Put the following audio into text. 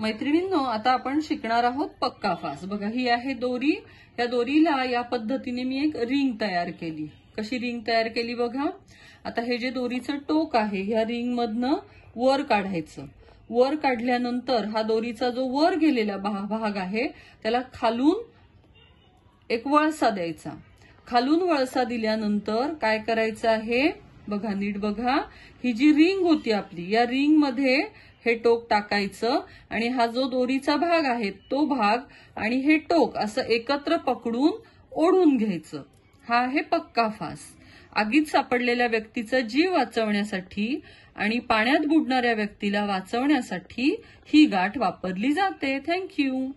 मैत्रिणींनो आता आपण शिकणार आहोत पक्का फास बघा ही आहे दोरी या दोरीला या पद्धतीने मी एक रिंग तयार केली कशी रिंग तयार केली बघा आता हे जे दोरीचं टोक आहे ह्या रिंग मधनं वर काढायचं वर काढल्यानंतर हा दोरीचा जो वर गेलेला भाग आहे त्याला खालून एक वळसा द्यायचा खालून वळसा दिल्यानंतर काय करायचं आहे बघा नीट बघा ही जी रिंग होती आपली या रिंग मध्ये हे टोक टाकायचं आणि हा जो दोरीचा भाग आहे तो भाग आणि हे टोक असं एकत्र पकडून ओढून घ्यायचं हा आहे पक्का फास आगीत सापडलेल्या व्यक्तीचा जीव वाचवण्यासाठी आणि पाण्यात बुडणाऱ्या व्यक्तीला वाचवण्यासाठी ही गाठ वापरली जाते थँक्यू